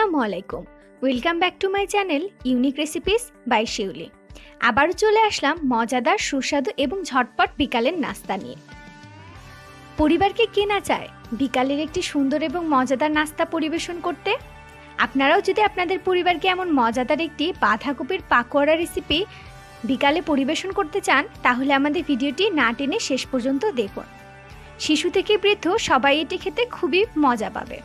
আসসালামু আলাইকুম welcome back to my channel unique recipes by Shiuli আবার চলে আসলাম মজাদার সুস্বাদু এবং ঝটপট বিকালের নাস্তা নিয়ে পরিবারকে কে না চায় বিকালের একটি সুন্দর এবং মজাদার নাস্তা পরিবেশন করতে আপনারাও যদি আপনাদের পরিবারকে এমন মজাদার একটি বাঁধাকপির পাকোড়া রেসিপি বিকালে পরিবেশন করতে চান তাহলে আমাদের ভিডিওটি না টেনে শেষ পর্যন্ত দেখুন শিশু থেকে বৃদ্ধ সবাই এটি খেতে খুবই মজা পাবে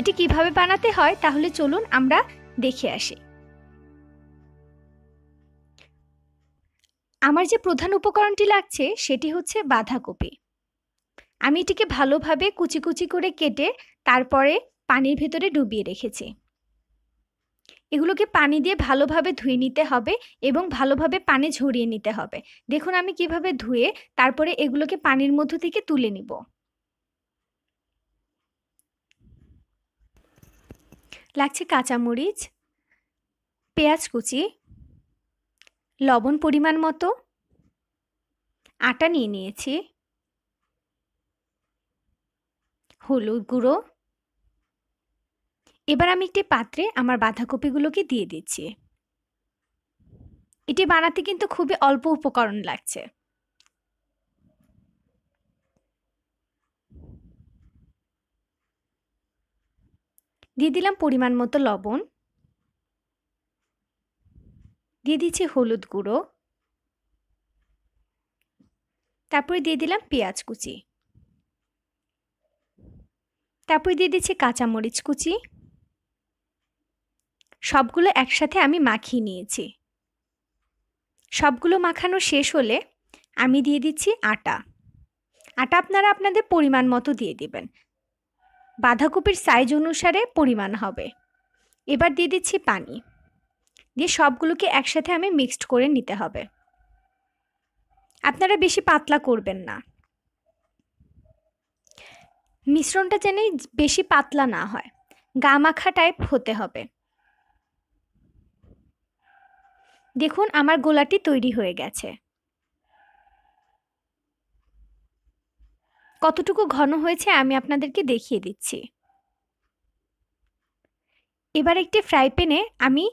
এটি কিভাবে বানাতে হয় তাহলে চলুন আমরা দেখে আসি আমার যে প্রধান উপকরণটি লাগছে সেটি হচ্ছে বাঁধাকপি আমি এটিকে ভালোভাবে কুচি কুচি করে কেটে তারপরে পানির ভেতরে ডুবিয়ে রেখেছি এগুলোকে পানি দিয়ে ভালোভাবে ধুয়ে নিতে হবে এবং ভালোভাবে পানি ঝরিয়ে নিতে হবে দেখুন আমি কিভাবে ধুয়ে তারপরে এগুলোকে পানির মধ্য থেকে তুলে নিব লাগছে কাঁচামরিচ পেঁয়াজ কুচি লবণ পরিমাণ মতো আটা নিয়ে নিয়েছি হলুদ গুঁড়ো এবার আমি একটি পাত্রে আমার বাঁধাকপিগুলোকে দিয়ে দিচ্ছি এটি বানাতে কিন্তু খুবই অল্প উপকরণ লাগছে দিয়ে দিলাম পরিমাণ মতো লবণ দিয়ে দিচ্ছি হলুদ গুঁড়ো তারপরে দিয়ে দিলাম পেঁয়াজ কুচি তারপরে দিয়ে দিচ্ছি কাঁচামরিচ কুচি সবগুলো একসাথে আমি মাখিয়ে নিয়েছি সবগুলো মাখানো শেষ হলে আমি দিয়ে দিচ্ছি আটা আটা আপনারা আপনাদের পরিমাণ মতো দিয়ে দেবেন বাঁধাকপির সাইজ অনুসারে পরিমাণ হবে এবার দিয়ে দিচ্ছি পানি দিয়ে সবগুলোকে একসাথে আমি মিক্সড করে নিতে হবে আপনারা বেশি পাতলা করবেন না মিশ্রণটা যেন বেশি পাতলা না হয় গামাখা টাইপ হতে হবে দেখুন আমার গোলাটি তৈরি হয়ে গেছে কতটুকু ঘন হয়েছে আমি আপনাদেরকে দেখিয়ে দিচ্ছি এবার একটি ফ্রাই প্যানে আমি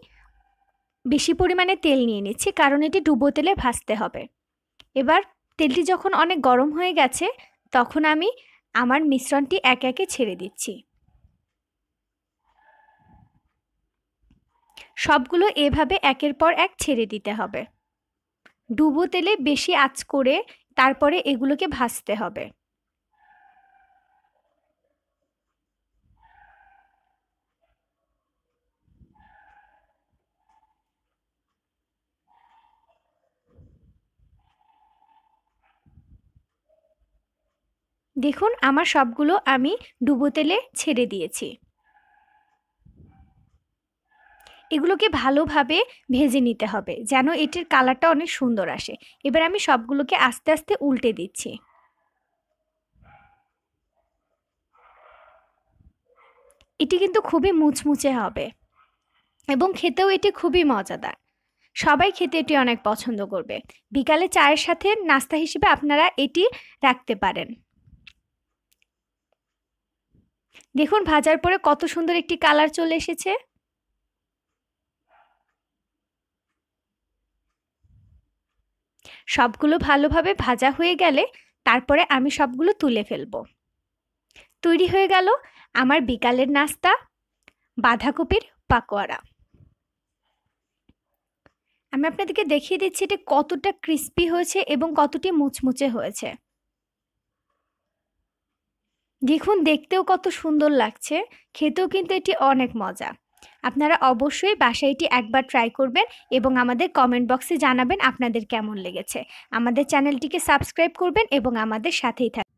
বেশি পরিমাণে তেল নিয়ে নিচ্ছি কারণ এটি ডুবো তেলে ভাজতে হবে এবার তেলটি যখন অনেক গরম হয়ে গেছে তখন আমি আমার মিশ্রণটি এক একে ছেড়ে দিচ্ছি সবগুলো এভাবে একের পর এক ছেড়ে দিতে হবে ডুবো তেলে বেশি আঁচ করে তারপরে এগুলোকে ভাজতে হবে দেখুন আমার সবগুলো আমি ডুবো তেলে ছেড়ে দিয়েছি এগুলোকে ভালোভাবে ভেজে নিতে হবে যেন এটির কালারটা অনেক সুন্দর আসে এবার আমি সবগুলোকে আস্তে আস্তে উল্টে দিচ্ছি এটি কিন্তু খুবই মুচমুচে হবে এবং খেতেও এটি খুবই মজাদার সবাই খেতে এটি অনেক পছন্দ করবে বিকালে চায়ের সাথে নাস্তা হিসেবে আপনারা এটি রাখতে পারেন দেখুন ভাজার পরে কত সুন্দর একটি কালার চলে এসেছে সবগুলো ভালোভাবে ভাজা হয়ে গেলে তারপরে আমি সবগুলো তুলে ফেলবো তৈরি হয়ে গেল আমার বিকালের নাস্তা বাঁধাকপির পাকোয়ারা আমি আপনাদেরকে দেখিয়ে দিচ্ছি এটা কতটা ক্রিস্পি হয়েছে এবং কতটি মুচমুচে হয়েছে দেখুন দেখতেও কত সুন্দর লাগছে খেতেও কিন্তু এটি অনেক মজা আপনারা অবশ্যই বাসায় এটি একবার ট্রাই করবেন এবং আমাদের কমেন্ট বক্সে জানাবেন আপনাদের কেমন লেগেছে আমাদের চ্যানেলটিকে সাবস্ক্রাইব করবেন এবং আমাদের সাথেই থাকবেন